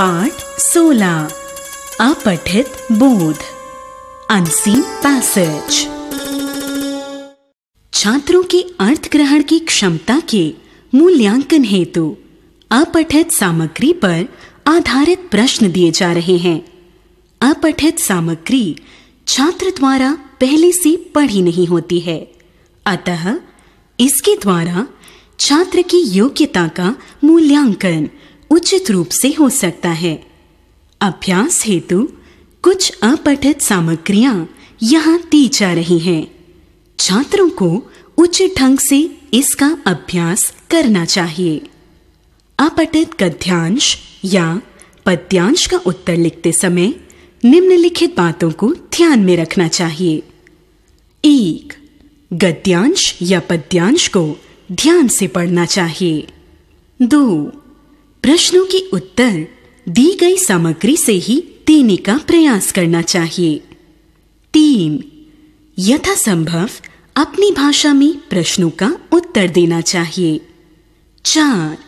पाठ सोलह अपठित बोध अनसीन पैसेज छात्रों की अर्थ ग्रहण की क्षमता के मूल्यांकन हेतु अपठित सामग्री पर आधारित प्रश्न दिए जा रहे हैं अपठित सामग्री छात्र द्वारा पहले से पढ़ी नहीं होती है अतः इसके द्वारा छात्र की योग्यता का मूल्यांकन उचित रूप से हो सकता है अभ्यास हेतु कुछ अपठित सामग्रियां यहाँ दी जा रही हैं छात्रों को उचित ढंग से इसका अभ्यास करना चाहिए अपठित गद्यांश या पद्यांश का उत्तर लिखते समय निम्नलिखित बातों को ध्यान में रखना चाहिए एक गद्यांश या पद्यांश को ध्यान से पढ़ना चाहिए दो प्रश्नों की उत्तर दी गई सामग्री से ही देने का प्रयास करना चाहिए तीन यथासंभव अपनी भाषा में प्रश्नों का उत्तर देना चाहिए चार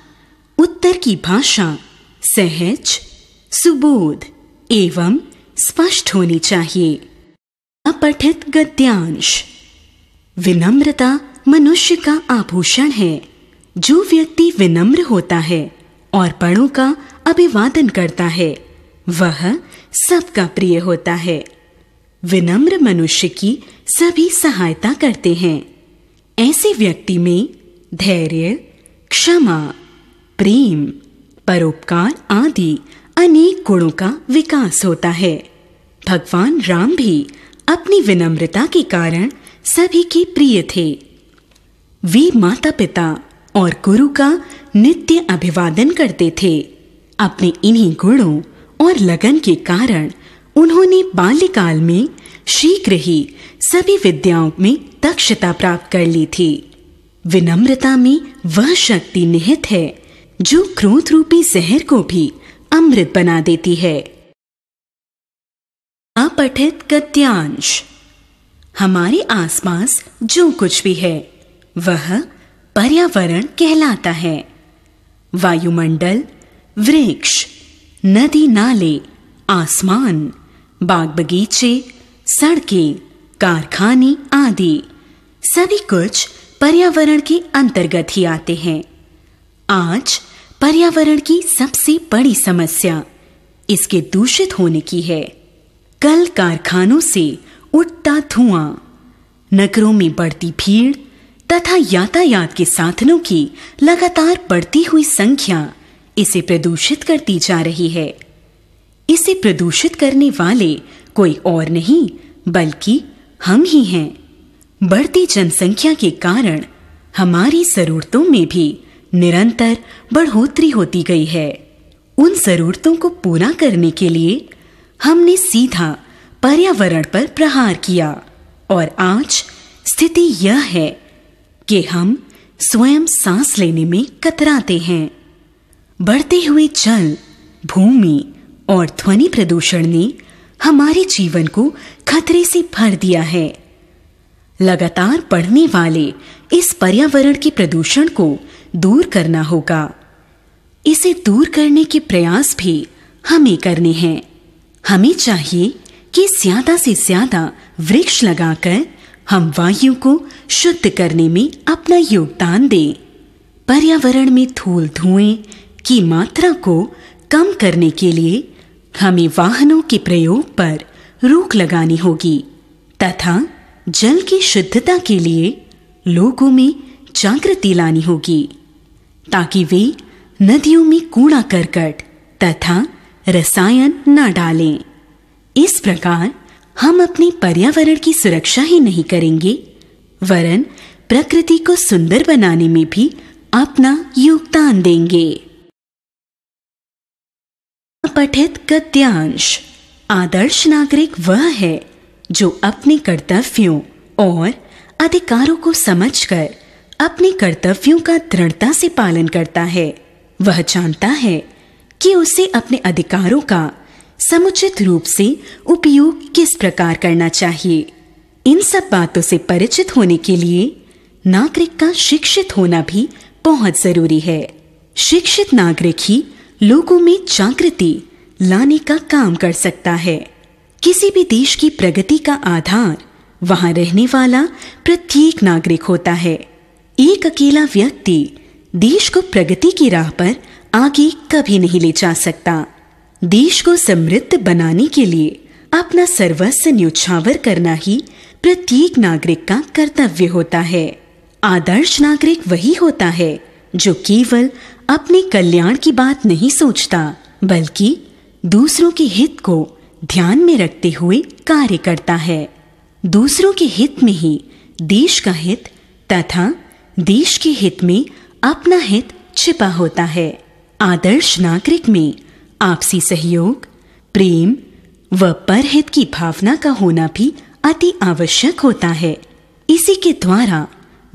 उत्तर की भाषा सहज सुबोध एवं स्पष्ट होनी चाहिए अपठित गद्यांश विनम्रता मनुष्य का आभूषण है जो व्यक्ति विनम्र होता है और पड़ों का अभिवादन करता है वह सबका प्रिय होता है विनम्र मनुष्य की सभी सहायता करते हैं ऐसे व्यक्ति में धैर्य क्षमा प्रेम परोपकार आदि अनेक गुणों का विकास होता है भगवान राम भी अपनी विनम्रता के कारण सभी के प्रिय थे वे माता पिता और गुरु का नित्य अभिवादन करते थे अपने इन्हीं गुणों और लगन के कारण उन्होंने बाल्यकाल में शीघ्र ही सभी विद्याओं में दक्षता प्राप्त कर ली थी विनम्रता में वह शक्ति निहित है जो क्रोध रूपी जहर को भी अमृत बना देती है अपठित गद्यांश हमारे आसपास जो कुछ भी है वह पर्यावरण कहलाता है वायुमंडल वृक्ष नदी नाले आसमान बाग बगीचे सड़कें कारखाने आदि सभी कुछ पर्यावरण के अंतर्गत ही आते हैं आज पर्यावरण की सबसे बड़ी समस्या इसके दूषित होने की है कल कारखानों से उठता धुआं नगरों में बढ़ती भीड़ तथा यातायात के साधनों की लगातार बढ़ती हुई संख्या इसे प्रदूषित करती जा रही है इसे प्रदूषित करने वाले कोई और नहीं बल्कि हम ही हैं बढ़ती जनसंख्या के कारण हमारी जरूरतों में भी निरंतर बढ़ोतरी होती गई है उन जरूरतों को पूरा करने के लिए हमने सीधा पर्यावरण पर प्रहार किया और आज स्थिति यह है कि हम स्वयं सांस लेने में कतराते हैं बढ़ते हुए जल भूमि और ध्वनि प्रदूषण ने हमारे जीवन को खतरे से भर दिया है लगातार बढ़ने वाले इस पर्यावरण के प्रदूषण को दूर करना होगा इसे दूर करने के प्रयास भी हमें करने हैं हमें चाहिए कि ज्यादा से ज्यादा वृक्ष लगाकर हम वायु को शुद्ध करने में अपना योगदान दें पर्यावरण में धूल धुएं की मात्रा को कम करने के लिए हमें वाहनों के प्रयोग पर रोक लगानी होगी तथा जल की शुद्धता के लिए लोगों में जागृति लानी होगी ताकि वे नदियों में कूड़ा करकट तथा रसायन न डालें इस प्रकार हम अपने पर्यावरण की सुरक्षा ही नहीं करेंगे वरन प्रकृति को सुंदर बनाने में भी अपना योगदान देंगे पठित गद्यांश आदर्श नागरिक वह है जो अपने कर्तव्यों और अधिकारों को समझकर अपने कर्तव्यों का दृढ़ता से पालन करता है वह जानता है कि उसे अपने अधिकारों का समुचित रूप से उपयोग किस प्रकार करना चाहिए इन सब बातों से परिचित होने के लिए नागरिक का शिक्षित होना भी बहुत जरूरी है शिक्षित नागरिक ही लोगों में जागृति लाने का काम कर सकता है किसी भी देश की प्रगति का आधार वहां रहने वाला प्रत्येक नागरिक होता है एक अकेला व्यक्ति देश को प्रगति की राह पर आगे कभी नहीं ले जा सकता देश को समृद्ध बनाने के लिए अपना सर्वस्व न्योछावर करना ही प्रत्येक नागरिक का कर्तव्य होता है आदर्श नागरिक वही होता है जो केवल अपने कल्याण की बात नहीं सोचता बल्कि दूसरों के हित को ध्यान में रखते हुए कार्य करता है दूसरों के हित में ही देश का हित तथा देश के हित में अपना हित छिपा होता है आदर्श नागरिक में आपसी सहयोग प्रेम व परहित की भावना का होना भी अति आवश्यक होता है इसी के द्वारा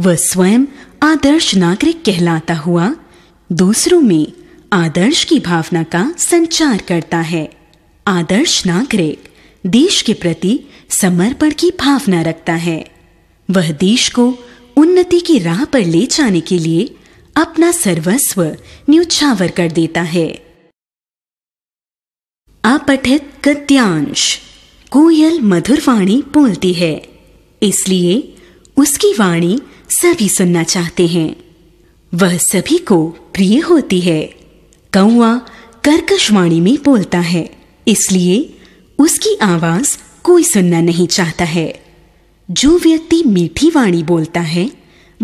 वह स्वयं आदर्श नागरिक कहलाता हुआ दूसरों में आदर्श की भावना का संचार करता है आदर्श नागरिक देश के प्रति समर्पण की भावना रखता है वह देश को उन्नति की राह पर ले जाने के लिए अपना सर्वस्व न्यूछावर कर देता है अपठित पठित गद्यांश कोयल मधुर वाणी बोलती है इसलिए उसकी वाणी सभी सुनना चाहते हैं वह सभी को प्रिय होती है कौआ कर्कश वाणी में बोलता है इसलिए उसकी आवाज कोई सुनना नहीं चाहता है जो व्यक्ति मीठी वाणी बोलता है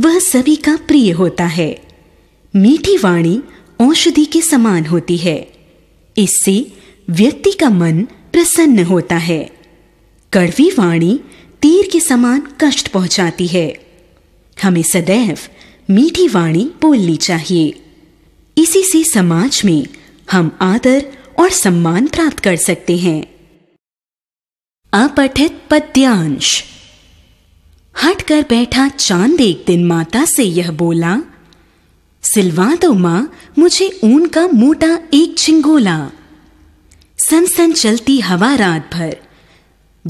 वह सभी का प्रिय होता है मीठी वाणी औषधि के समान होती है इससे व्यक्ति का मन प्रसन्न होता है कड़वी वाणी तीर के समान कष्ट पहुंचाती है हमें सदैव मीठी वाणी बोलनी चाहिए इसी से समाज में हम आदर और सम्मान प्राप्त कर सकते हैं अपठित पद्यांश हट कर बैठा चांद एक दिन माता से यह बोला सिलवा दो माँ मुझे ऊन का मोटा एक झिंगोला सन सन चलती हवा रात भर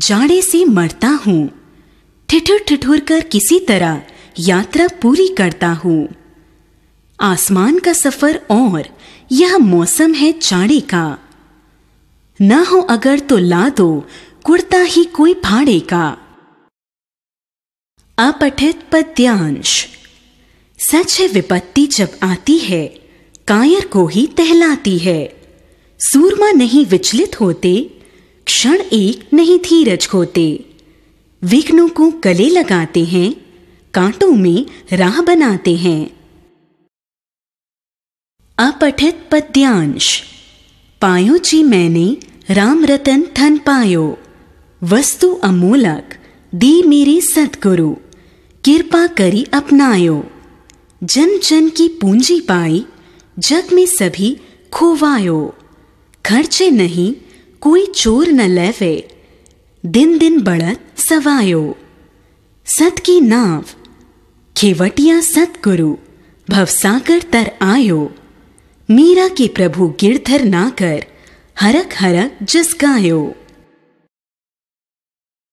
जाड़े से मरता हूँ ठिठुर ठिठुर कर किसी तरह यात्रा पूरी करता हूँ आसमान का सफर और यह मौसम है जाड़े का ना हो अगर तो ला दो कुर्ता ही कोई फाड़े का अपठित पद्यांश सच है विपत्ति जब आती है कायर को ही तहलाती है सूरमा नहीं विचलित होते क्षण एक नहीं धीरज होते विघ्नों को गले लगाते हैं कांटों में राह बनाते हैं अपठित पद्यांश पायो जी मैंने राम रतन धन पायो वस्तु अमूलक दी मेरे सतगुरु कृपा करी अपनायो जन जन की पूंजी पाई जग में सभी खोवायो खर्चे नहीं कोई चोर न लेवे दिन दिन बढ़त सवायो सत की नाव खेवटिया सतगुरु भवसागर तर आयो मीरा के प्रभु गिरधर ना कर हरक हरक जस गायो